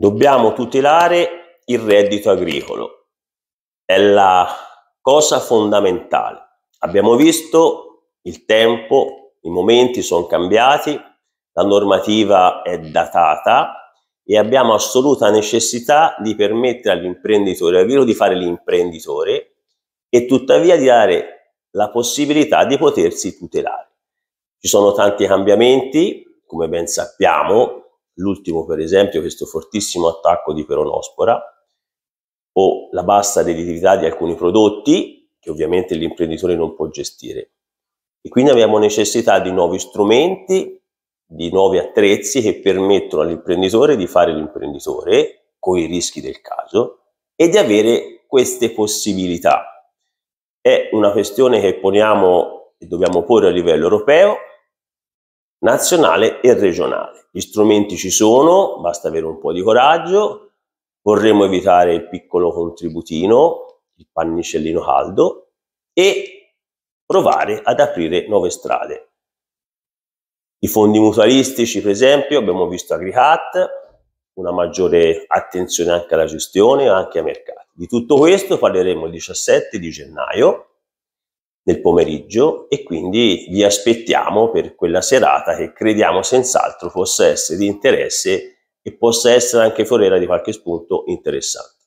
Dobbiamo tutelare il reddito agricolo, è la cosa fondamentale. Abbiamo visto il tempo, i momenti sono cambiati, la normativa è datata e abbiamo assoluta necessità di permettere all'imprenditore agricolo di fare l'imprenditore e tuttavia di dare la possibilità di potersi tutelare. Ci sono tanti cambiamenti, come ben sappiamo, l'ultimo per esempio questo fortissimo attacco di peronospora o la bassa redditività di alcuni prodotti che ovviamente l'imprenditore non può gestire. E quindi abbiamo necessità di nuovi strumenti, di nuovi attrezzi che permettono all'imprenditore di fare l'imprenditore con i rischi del caso e di avere queste possibilità. È una questione che poniamo e dobbiamo porre a livello europeo, nazionale e regionale. Gli strumenti ci sono, basta avere un po' di coraggio, vorremmo evitare il piccolo contributino, il pannicellino caldo e provare ad aprire nuove strade. I fondi mutualistici, per esempio, abbiamo visto AgriCat, una maggiore attenzione anche alla gestione e anche ai mercati. Di tutto questo parleremo il 17 di gennaio nel pomeriggio e quindi vi aspettiamo per quella serata che crediamo senz'altro possa essere di interesse e possa essere anche foriera di qualche spunto interessante.